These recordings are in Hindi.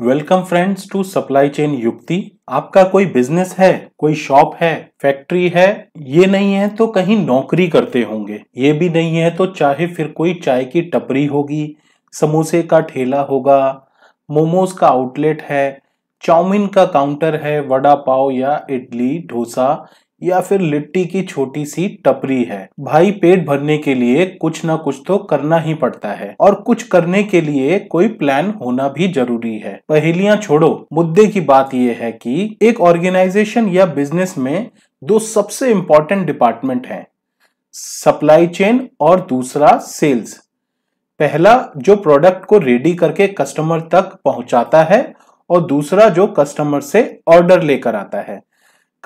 Welcome friends to supply chain Yukti आपका कोई बिजनेस है कोई शॉप है फैक्ट्री है ये नहीं है तो कहीं नौकरी करते होंगे ये भी नहीं है तो चाहे फिर कोई चाय की टपरी होगी समोसे का ठेला होगा मोमोज का आउटलेट है चाउमीन का काउंटर है वड़ा पाव या इडली डोसा या फिर लिट्टी की छोटी सी टपरी है भाई पेट भरने के लिए कुछ ना कुछ तो करना ही पड़ता है और कुछ करने के लिए कोई प्लान होना भी जरूरी है पहेलियां छोड़ो मुद्दे की बात यह है कि एक ऑर्गेनाइजेशन या बिजनेस में दो सबसे इंपॉर्टेंट डिपार्टमेंट हैं सप्लाई चेन और दूसरा सेल्स पहला जो प्रोडक्ट को रेडी करके कस्टमर तक पहुंचाता है और दूसरा जो कस्टमर से ऑर्डर लेकर आता है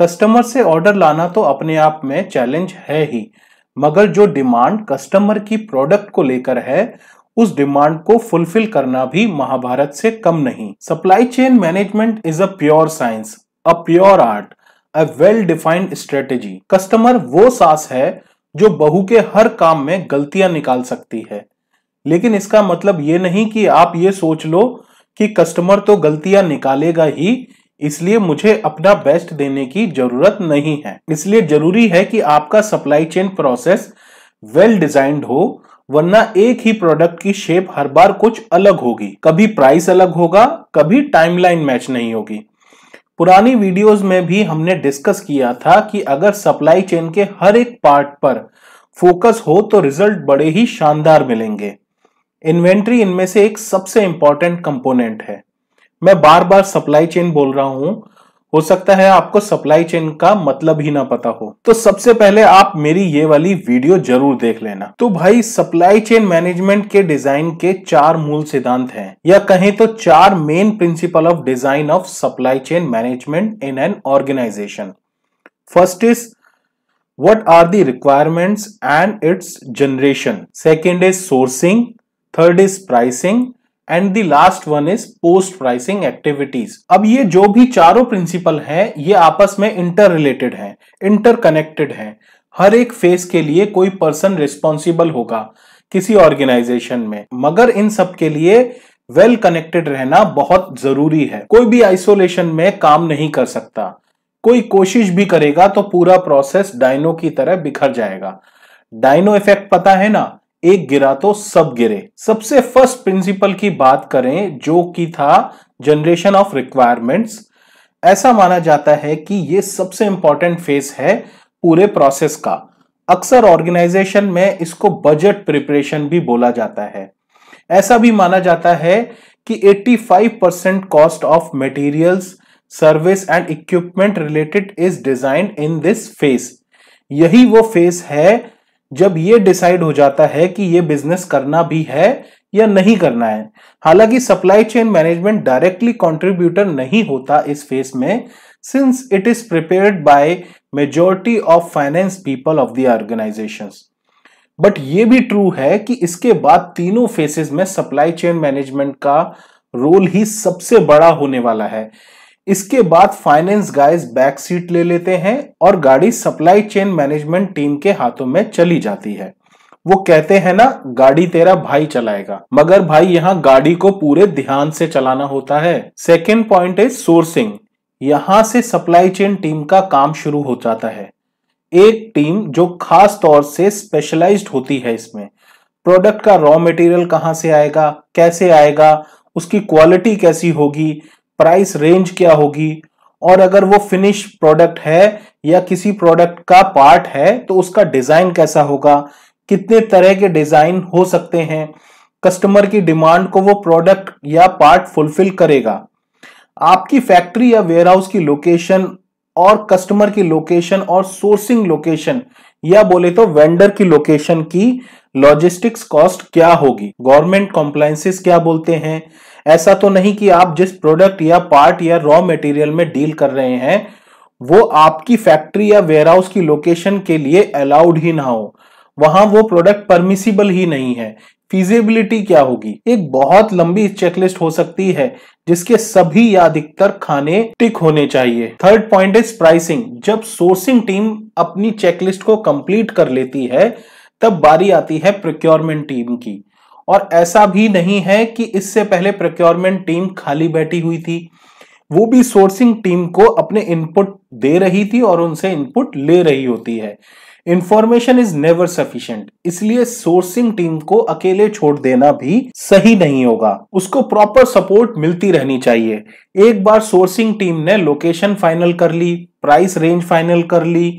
कस्टमर से ऑर्डर लाना तो अपने आप में चैलेंज है ही मगर जो डिमांड कस्टमर की प्रोडक्ट को लेकर है उस डिमांड को फुलफिल करना भी महाभारत से कम नहीं supply chain management is a pure science a pure art a well defined strategy customer वो सास है जो बहू के हर काम में गलतियां निकाल सकती है लेकिन इसका मतलब ये नहीं कि आप ये सोच लो कि कस्टमर तो गलतियां निकालेगा ही इसलिए मुझे अपना बेस्ट देने की जरूरत नहीं है इसलिए जरूरी है कि आपका supply chain process well designed हो वरना एक ही प्रोडक्ट की शेप हर बार कुछ अलग होगी कभी प्राइस अलग होगा कभी टाइमलाइन मैच नहीं होगी पुरानी वीडियोस में भी हमने डिस्कस किया था कि अगर सप्लाई चेन के हर एक पार्ट पर फोकस हो तो रिजल्ट बड़े ही शानदार मिलेंगे इन्वेंट्री इनमें से एक सबसे इंपॉर्टेंट कंपोनेंट है मैं बार बार सप्लाई चेन बोल रहा हूं हो सकता है आपको सप्लाई चेन का मतलब ही ना पता हो तो सबसे पहले आप मेरी ये वाली वीडियो जरूर देख लेना तो भाई सप्लाई चेन मैनेजमेंट के डिजाइन के चार मूल सिद्धांत हैं या कहें तो चार main principle of design of supply chain management in an organization first is what are the requirements and its generation second is sourcing third is pricing and the last one is post pricing activities अब ये जो भी चारों प्रिंसिपल हैं ये आपस में इंटर रिलेटेड इंटर इंटरकनेक्टेड है हर एक फेज के लिए कोई पर्सन रिस्पॉन्सिबल होगा किसी ऑर्गेनाइजेशन में मगर इन सब के लिए वेल well कनेक्टेड रहना बहुत जरूरी है कोई भी आइसोलेशन में काम नहीं कर सकता कोई कोशिश भी करेगा तो पूरा प्रोसेस डायनो की तरह बिखर जाएगा डायनो इफेक्ट पता है ना एक गिरा तो सब गिरे सबसे फर्स्ट प्रिंसिपल की बात करें जो कि था जनरेशन ऑफ रिक्वायरमेंट्स ऐसा माना जाता है कि यह सबसे इंपॉर्टेंट फेज है पूरे प्रोसेस का अक्सर ऑर्गेनाइजेशन में इसको बजट प्रिपरेशन भी बोला जाता है ऐसा भी माना जाता है कि 85 percent cost of materials service and equipment related is design in this phase यही वो फेज है जब ये डिसाइड हो जाता है कि ये बिजनेस करना भी है या नहीं करना है हालांकि supply chain management directly contributor नहीं होता इस फेस में since it is prepared by majority of finance people of the organization but ये भी ट्रू है कि इसके बाद तीनों फेसेस में सप्लाई चेन मैनेजमेंट का रोल ही सबसे बड़ा होने वाला है इसके बाद फाइनेंस गाइस बैक सीट ले लेते हैं और गाड़ी सप्लाई चेन मैनेजमेंट टीम के हाथों में चली जाती है वो कहते हैं ना गाड़ी तेरा भाई चलाएगा मगर भाई यहाँ गाड़ी को पूरे ध्यान से चलाना होता है सेकेंड पॉइंट इज सोर्सिंग यहाँ से सप्लाई चेन टीम का काम शुरू हो जाता है एक टीम जो खास तौर से स्पेशलाइज्ड होती है इसमें प्रोडक्ट का रॉ मटेरियल कहाँ से आएगा कैसे आएगा उसकी क्वालिटी कैसी होगी प्राइस रेंज क्या होगी और अगर वो फिनिश प्रोडक्ट है या किसी प्रोडक्ट का पार्ट है तो उसका डिजाइन कैसा होगा कितने तरह के डिजाइन हो सकते हैं कस्टमर की डिमांड को वो प्रोडक्ट या पार्ट फुलफिल करेगा आपकी फैक्ट्री या वेयरहाउस की लोकेशन और कस्टमर की लोकेशन और सोर्सिंग लोकेशन या बोले तो वेंडर की लोकेशन की लॉजिस्टिक्स कॉस्ट क्या होगी गवर्नमेंट कॉम्प्लायसेस क्या बोलते हैं ऐसा तो नहीं कि आप जिस प्रोडक्ट या पार्ट या रॉ मटेरियल में डील कर रहे हैं वो आपकी फैक्ट्री या वेयरहाउस की लोकेशन के लिए अलाउड ही ना हो वहां वो प्रोडक्ट परमिसिबल ही नहीं है फिजिबिलिटी क्या होगी एक बहुत लंबी चेकलिस्ट हो सकती है जिसके सभी या अधिकतर खाने टिक होने चाहिए थर्ड पॉइंट इज प्राइसिंग जब सोर्सिंग टीम अपनी चेकलिस्ट को कंप्लीट कर लेती है तब बारी आती है प्रोक्योरमेंट टीम की और ऐसा भी नहीं है कि इससे पहले प्रोक्योरमेंट टीम खाली बैठी हुई थी वो भी सोर्सिंग टीम को अपने इनपुट दे रही थी और उनसे इनपुट ले रही होती है इंफॉर्मेशन इज नेवर सफिशियंट इसलिए सोर्सिंग टीम को अकेले छोड़ देना भी सही नहीं होगा उसको प्रॉपर सपोर्ट मिलती रहनी चाहिए एक बार सोर्सिंग टीम ने लोकेशन फाइनल कर ली प्राइस रेंज फाइनल कर ली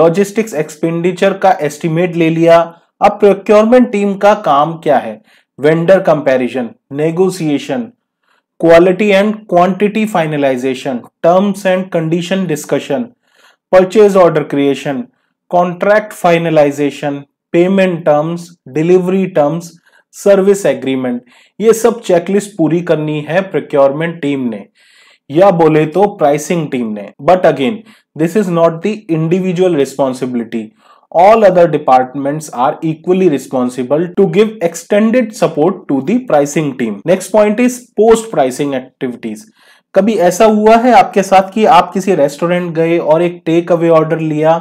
लॉजिस्टिक्स एक्सपेंडिचर का एस्टिमेट ले लिया अब प्रोक्योरमेंट टीम का काम क्या है vendor comparison, negotiation quality and quantity finalisation terms and condition discussion purchase order creation contract finalisation payment terms delivery terms service agreement ये सब चेकलिस्ट पूरी करनी है प्रोक्योरमेंट टीम ने या बोले तो प्राइसिंग टीम ने but again this is not the individual responsibility all other departments are equally responsible to give extended support to the pricing team. Next point is post pricing activities. कभी ऐसा हुआ है आपके साथ कि आप किसी रेस्टोरेंट गए और एक टेक अवे ऑर्डर लिया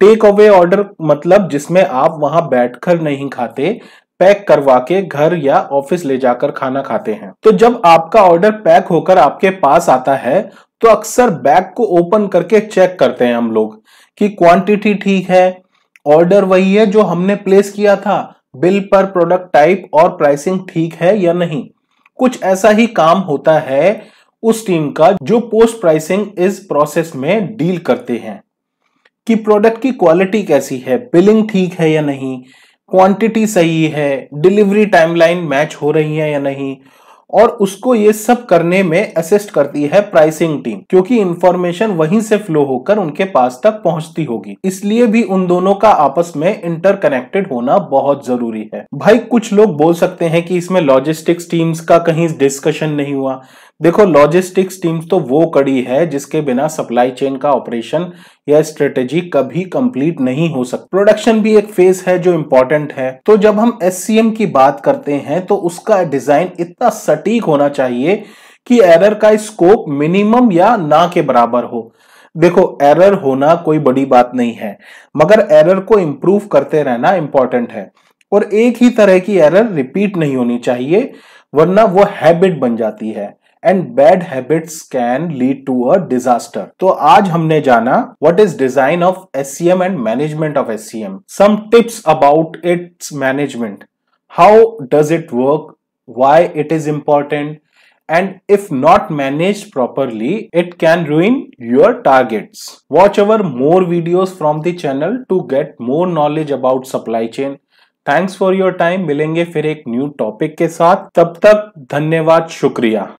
टेक अवे ऑर्डर मतलब जिसमें आप वहां बैठकर नहीं खाते पैक करवा के घर या ऑफिस ले जाकर खाना खाते हैं तो जब आपका ऑर्डर पैक होकर आपके पास आता है तो अक्सर बैग को ओपन करके चेक करते हैं हम लोग कि क्वांटिटी ठीक है ऑर्डर वही है जो हमने प्लेस किया था बिल पर प्रोडक्ट टाइप और प्राइसिंग ठीक है या नहीं कुछ ऐसा ही काम होता है उस टीम का जो पोस्ट प्राइसिंग इस प्रोसेस में डील करते हैं कि प्रोडक्ट की क्वालिटी कैसी है बिलिंग ठीक है या नहीं क्वांटिटी सही है डिलीवरी टाइमलाइन मैच हो रही है या नहीं और उसको ये सब करने में असिस्ट करती है प्राइसिंग टीम क्योंकि इंफॉर्मेशन वहीं से फ्लो होकर उनके पास तक पहुंचती होगी इसलिए भी उन दोनों का आपस में इंटरकनेक्टेड होना बहुत जरूरी है भाई कुछ लोग बोल सकते हैं कि इसमें लॉजिस्टिक्स टीम्स का कहीं डिस्कशन नहीं हुआ देखो लॉजिस्टिक्स टीम्स तो वो कड़ी है जिसके बिना सप्लाई चेन का ऑपरेशन या स्ट्रेटेजी कभी कंप्लीट नहीं हो सकता प्रोडक्शन भी एक फेज है जो इंपॉर्टेंट है तो जब हम एस की बात करते हैं तो उसका डिजाइन इतना सटीक होना चाहिए कि एरर का स्कोप मिनिमम या ना के बराबर हो देखो एरर होना कोई बड़ी बात नहीं है मगर एरर को इम्प्रूव करते रहना इंपॉर्टेंट है और एक ही तरह की एरर रिपीट नहीं होनी चाहिए वरना वो हैबिट बन जाती है and bad habits can lead to a disaster तो आज हमने जाना what is design of S and management of S some tips about its management how does it work why it is important and if not managed properly it can ruin your targets watch our more videos from the channel to get more knowledge about supply chain thanks for your time मिलेंगे फिर एक न्यू टॉपिक के साथ तब तक धन्यवाद शुक्रिया